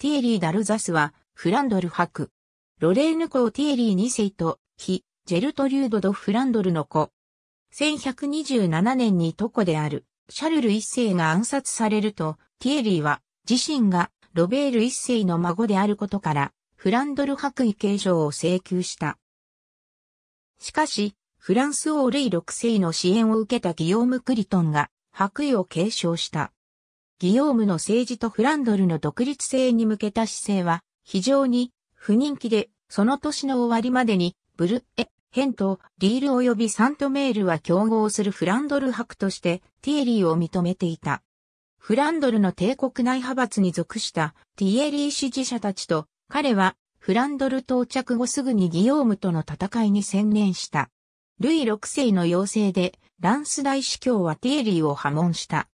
ティエリー・ダルザスは、フランドル伯。ロレーヌ公ティエリー2世と、非、ジェルトリュード・ド・フランドルの子。1127年に徒子である、シャルル1世が暗殺されると、ティエリーは、自身が、ロベール1世の孫であることから、フランドル伯位継承を請求した。しかし、フランス王ルイ6世の支援を受けたギヨーム・クリトンが、白衣を継承した。ギヨームの政治とフランドルの独立性に向けた姿勢は非常に不人気で、その年の終わりまでにブルエ、ヘンとリール及びサントメールは競合するフランドル博としてティエリーを認めていた。フランドルの帝国内派閥に属したティエリー支持者たちと彼はフランドル到着後すぐにギヨームとの戦いに専念した。ルイ6世の要請でランス大司教はティエリーを破門した。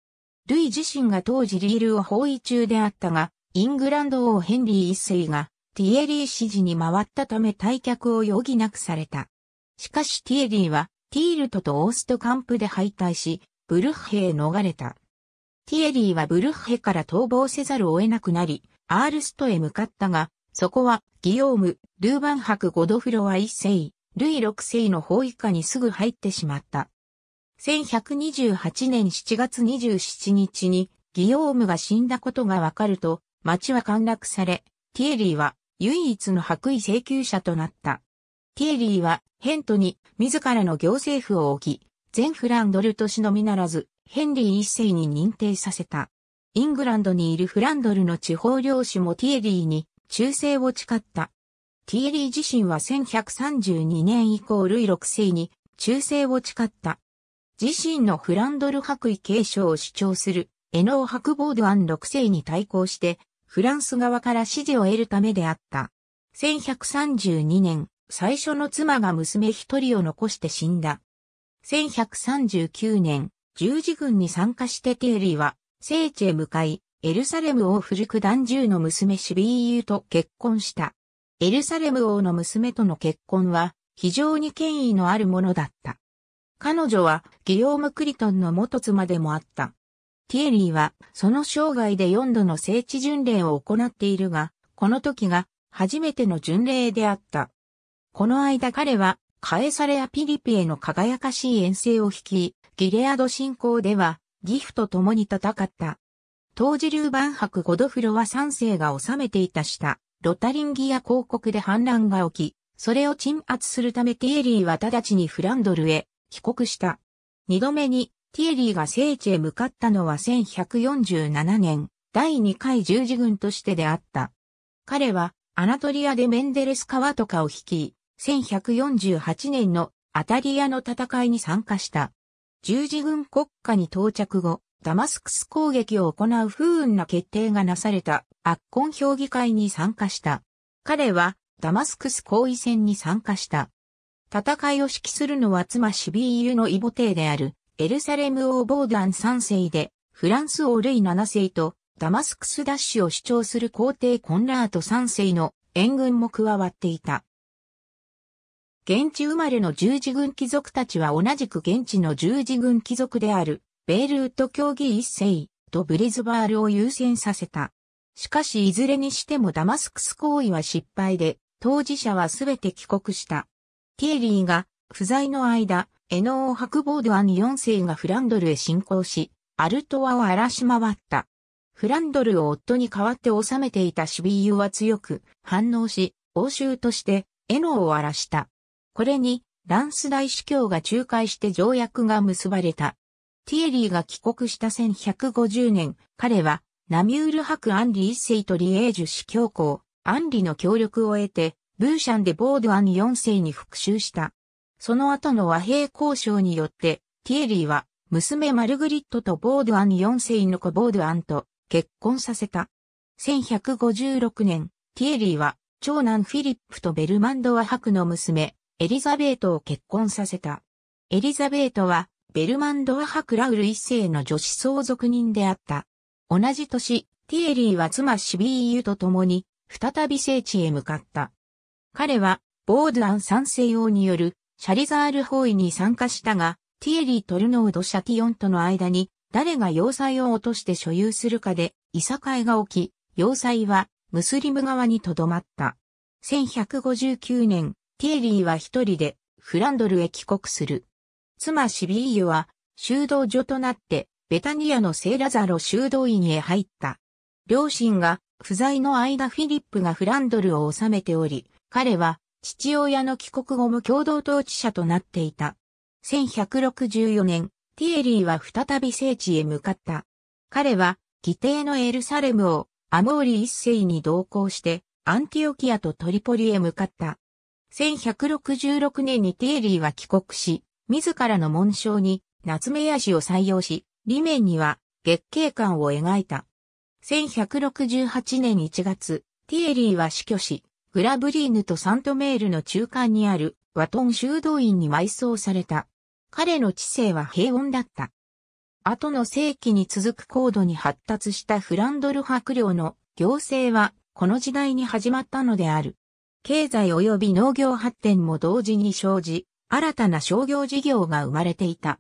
ルイ自身が当時リールを包囲中であったが、イングランド王ヘンリー一世がティエリー支持に回ったため退却を余儀なくされた。しかしティエリーはティールトとオーストカンプで敗退し、ブルッヘへ逃れた。ティエリーはブルッヘから逃亡せざるを得なくなり、アールストへ向かったが、そこは、ギヨーム、ルーバン博ゴドフロア一世、ルイ六世の包囲下にすぐ入ってしまった。1128年7月27日にギオームが死んだことがわかると、町は陥落され、ティエリーは唯一の白衣請求者となった。ティエリーはヘントに自らの行政府を置き、全フランドル都市のみならず、ヘンリー一世に認定させた。イングランドにいるフランドルの地方領主もティエリーに忠誠を誓った。ティエリー自身は1132年以降ルイ6世に忠誠を誓った。自身のフランドル白衣継承を主張する、エノー白ボードアン6世に対抗して、フランス側から支持を得るためであった。1132年、最初の妻が娘一人を残して死んだ。1139年、十字軍に参加してテイリーは、聖地へ向かい、エルサレム王フルク獣の娘シュビーユと結婚した。エルサレム王の娘との結婚は、非常に権威のあるものだった。彼女はギヨーム・クリトンの元妻でもあった。ティエリーはその生涯で4度の聖地巡礼を行っているが、この時が初めての巡礼であった。この間彼はカエサレア・ピリピへの輝かしい遠征を率き、ギレアド侵攻ではギフと共に戦った。当時流万博ゴドフロは3世が治めていた下、ロタリンギア公国で反乱が起き、それを鎮圧するためティエリーは直ちにフランドルへ帰国した。二度目にティエリーが聖地へ向かったのは1147年、第二回十字軍としてであった。彼はアナトリアでメンデレス川とかを率い、1148年のアタリアの戦いに参加した。十字軍国家に到着後、ダマスクス攻撃を行う不運な決定がなされた圧根評議会に参加した。彼はダマスクス行為戦に参加した。戦いを指揮するのは妻シビーユの異母帝である、エルサレム王ボーダン3世で、フランス王ルイ7世と、ダマスクスダッシュを主張する皇帝コンラート3世の援軍も加わっていた。現地生まれの十字軍貴族たちは同じく現地の十字軍貴族である、ベールウッド競技一世とブリズバールを優先させた。しかしいずれにしてもダマスクス行為は失敗で、当事者はすべて帰国した。ティエリーが不在の間、エノークボードアン4世がフランドルへ侵攻し、アルトワを荒らし回った。フランドルを夫に代わって治めていたシュビーユは強く反応し、応酬としてエノーを荒らした。これに、ランス大司教が仲介して条約が結ばれた。ティエリーが帰国した1150年、彼は、ナミュール伯アンリ一世とリエージュ司教皇、アンリの協力を得て、ブーシャンでボードアン4世に復讐した。その後の和平交渉によって、ティエリーは娘マルグリットとボードアン4世の子ボードアンと結婚させた。1156年、ティエリーは長男フィリップとベルマンドア博の娘、エリザベートを結婚させた。エリザベートは、ベルマンドア博ラウル一世の女子相続人であった。同じ年、ティエリーは妻シビーユと共に、再び聖地へ向かった。彼は、ボードアン三世王によるシャリザール包囲に参加したが、ティエリー・トルノード・シャティオンとの間に、誰が要塞を落として所有するかで、いさかいが起き、要塞は、ムスリム側にとどまった。1159年、ティエリーは一人で、フランドルへ帰国する。妻シビーユは、修道所となって、ベタニアのセーラザロ修道院へ入った。両親が不在の間フィリップがフランドルを治めており、彼は父親の帰国後も共同統治者となっていた。1164年、ティエリーは再び聖地へ向かった。彼は、義弟のエルサレムをアモーリ一世に同行して、アンティオキアとトリポリへ向かった。1166年にティエリーは帰国し、自らの紋章にナツメヤシを採用し、裏面には月景観を描いた。1168年1月、ティエリーは死去し、グラブリーヌとサントメールの中間にあるワトン修道院に埋葬された。彼の知性は平穏だった。後の世紀に続く高度に発達したフランドル伯領の行政はこの時代に始まったのである。経済及び農業発展も同時に生じ、新たな商業事業が生まれていた。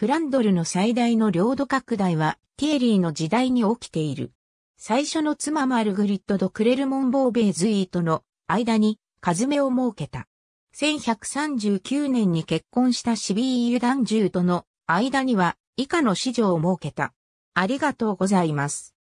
フランドルの最大の領土拡大はティエリーの時代に起きている。最初の妻マルグリッド・とクレルモンボーベーズイーとの間にカズメを設けた。1139年に結婚したシビーユダンジューとの間には以下の子女を設けた。ありがとうございます。